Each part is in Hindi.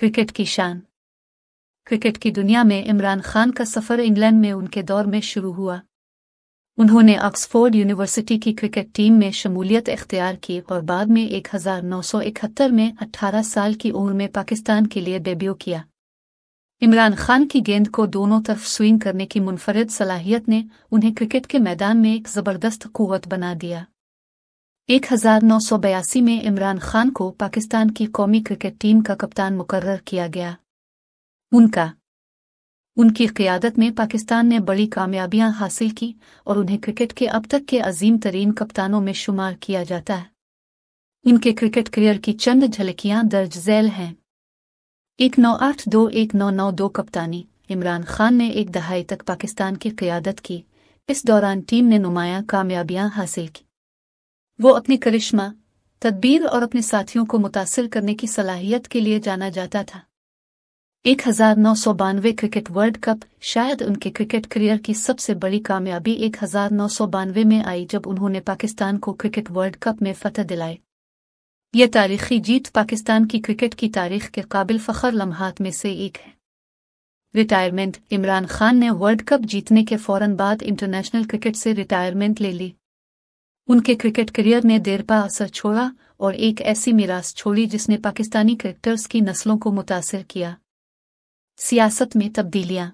क्रिकेट की शान क्रिकेट की दुनिया में इमरान खान का सफर इंग्लैंड में उनके दौर में शुरू हुआ उन्होंने ऑक्सफोर्ड यूनिवर्सिटी की क्रिकेट टीम में शमूलियत इख्तियार की और बाद में 1971 में 18 साल की उम्र में पाकिस्तान के लिए डेब्यू किया इमरान खान की गेंद को दोनों तरफ स्विंग करने की मुनफरद सलाहियत ने उन्हें क्रिकेट के मैदान में एक ज़बरदस्त कुवत बना दिया बयासी में इमरान खान को पाकिस्तान की कौमी क्रिकेट टीम का कप्तान मुकर्र किया गया उनका उनकी क्यादत में पाकिस्तान ने बड़ी कामयाबियां हासिल की और उन्हें क्रिकेट के अब तक के अजीम तरीन कप्तानों में शुमार किया जाता है इनके क्रिकेट करियर की चंद झलकियां दर्ज झेल हैं एक नौ आठ दो एक नौ नौ दो कप्तानी इमरान खान ने एक दहाई तक पाकिस्तान की क्यादत की इस दौरान टीम ने नुमाया कामयाबियां हासिल की वो अपनी करिश्मा तदबीर और अपने साथियों को मुतासर करने की सलाहियत के लिए जाना जाता था एक हजार नौ सौ बानवे क्रिकेट वर्ल्ड कप शायद उनके क्रिकेट करियर की सबसे बड़ी कामयाबी एक हजार नौ सौ बानवे में आई जब उन्होंने पाकिस्तान को क्रिकेट वर्ल्ड कप में फतह दिलाई यह तारीखी जीत पाकिस्तान की क्रिकेट की तारीख के काबिल फ़खर लम्हात में से एक है रिटायरमेंट इमरान खान ने वर्ल्ड कप जीतने के फौरन बाद इंटरनेशनल क्रिकेट से रिटायरमेंट ले ली उनके क्रिकेट करियर ने देरपा असर छोड़ा और एक ऐसी मिरास छोड़ी जिसने पाकिस्तानी क्रिकेटर्स की नस्लों को मुतासर किया सियासत में तब्दीलियां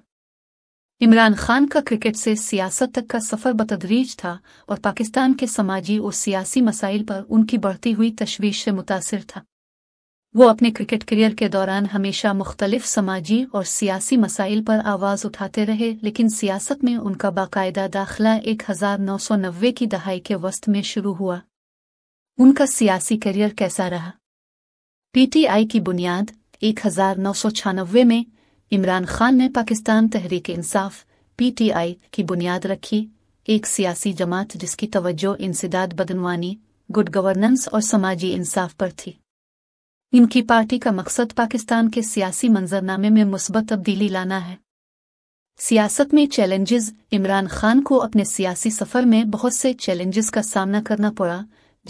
इमरान खान का क्रिकेट से सियासत तक का सफ़र बतदरीज था और पाकिस्तान के समाजी और सियासी मसाइल पर उनकी बढ़ती हुई तशवीश से मुतासर था वो अपने क्रिकेट करियर के दौरान हमेशा मुख्तलिफ समाजी और सियासी मसाइल पर आवाज़ उठाते रहे लेकिन सियासत में उनका बाकायदा दाखिला एक हज़ार नौ सौ नब्बे की दहाई के वस्त में शुरू हुआ उनका सियासी करियर कैसा रहा पी टी आई की बुनियाद एक हज़ार नौ सौ छियानबे में इमरान खान ने पाकिस्तान तहरीक इंसाफ पीटीआई की बुनियाद रखी एक सियासी जमात जिसकी तवज्जो इंसदाद बदनवानी गुड गवर्नेंस और समाजी इंसाफ पर थी इनकी पार्टी का मकसद पाकिस्तान के सियासी मंजरनामे में मुस्बत तब्दीली लाना है सियासत में चैलेंजेस इमरान खान को अपने सियासी सफर में बहुत से चैलेंजेस का सामना करना पड़ा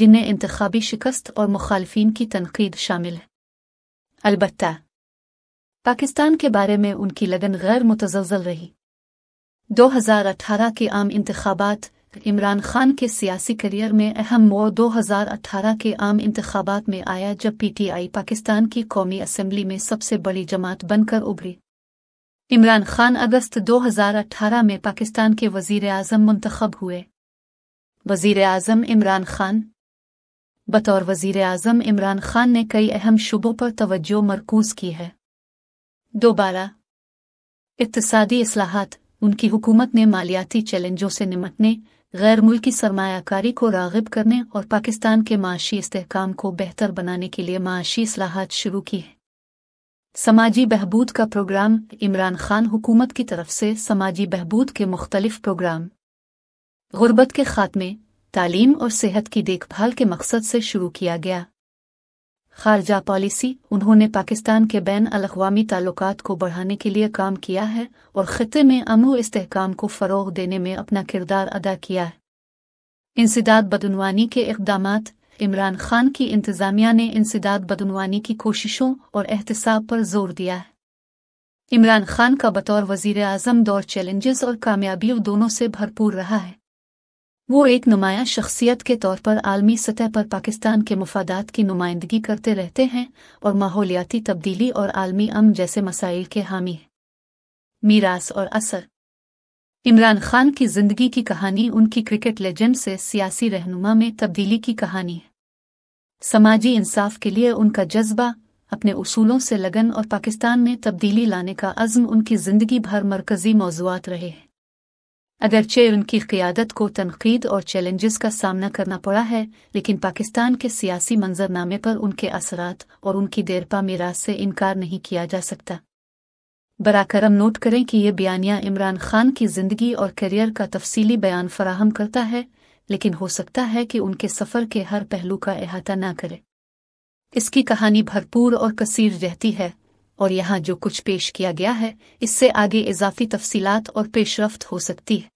जिनमें इंतबी शिकस्त और मुखालफन की तनकीद शामिल है अलबत् पाकिस्तान के बारे में उनकी लगन गैर मुतजल रही 2018 के आम इंतबात इमरान खान के सियासी करियर में अहम मोड़ 2018 के आम इंतबात में आया जब पीटीआई पाकिस्तान की कौमी असम्बली में सबसे बड़ी जमात बनकर उभरी इमरान खान अगस्त 2018 में पाकिस्तान के वजीर अजम मंतखब हुए वजीर अजम इमरान खान बतौर वजीर अजम इमरान खान ने कई अहम शुबों पर तवज्जो मरकूज की है दोबारा इकतदी असलाहत उनकी हुकूमत ने मालियाती चैलेंजों से निमटने गैर मुल्की सरमाकारी को रागब करने और पाकिस्तान के माशी इसकाम को बेहतर बनाने के लिए माशी असलाहत शुरू की है समाजी बहबूद का प्रोग्राम इमरान खान हुकूमत की तरफ से समाजी बहबूद के मुख्तलिफ प्रोग्राम गुर्बत के खात्मे तालीम और सेहत की देखभाल के मकसद से शुरू किया गया खारजा पॉलिसी उन्होंने पाकिस्तान के बैन अवी ताल्लुक को बढ़ाने के लिए काम किया है और ख़त्े में अमू इसकाम को फ़रोग देने में अपना किरदार अदा किया है इंसदाद बदनवानी के इकदाम इमरान खान की इंतज़ामिया ने इंसदाद बदनवानी की कोशिशों और एहतसाब पर जोर दिया है इमरान खान का बतौर वजीर अजम दौर चैलेंजेस और कामयाबियों दोनों से भरपूर रहा है वो एक नुमाया शख्सियत के तौर पर आलमी सतह पर पाकिस्तान के मफादात की नुमाइंदगी करते रहते हैं और माहौलियाती तब्दीली और आलमी अम जैसे मसाइल के हामी हैं मीरास और असर इमरान खान की जिंदगी की कहानी उनकी क्रिकेट लेजेंड से सियासी रहनुमा में तब्दीली की कहानी है समाजी इंसाफ के लिए उनका जज्बा अपने उसूलों से लगन और पाकिस्तान में तब्दीली लाने का अज्म उनकी जिंदगी भर मरकजी मौजूद रहे हैं अगरचे उनकी क़्यादत को तनकीद और चैलेंजेस का सामना करना पड़ा है लेकिन पाकिस्तान के सियासी मंजरनामे पर उनके असरात और उनकी देरपा मीराज से इनकार नहीं किया जा सकता बरा नोट करें कि यह बयानिया इमरान खान की ज़िंदगी और करियर का तफसीली बयान फराहम करता है लेकिन हो सकता है कि उनके सफ़र के हर पहलू का अहाता न करे इसकी कहानी भरपूर और कसीर रहती है और यहाँ जो कुछ पेश किया गया है इससे आगे इजाफी तफसीलात और पेशरफ्त हो सकती है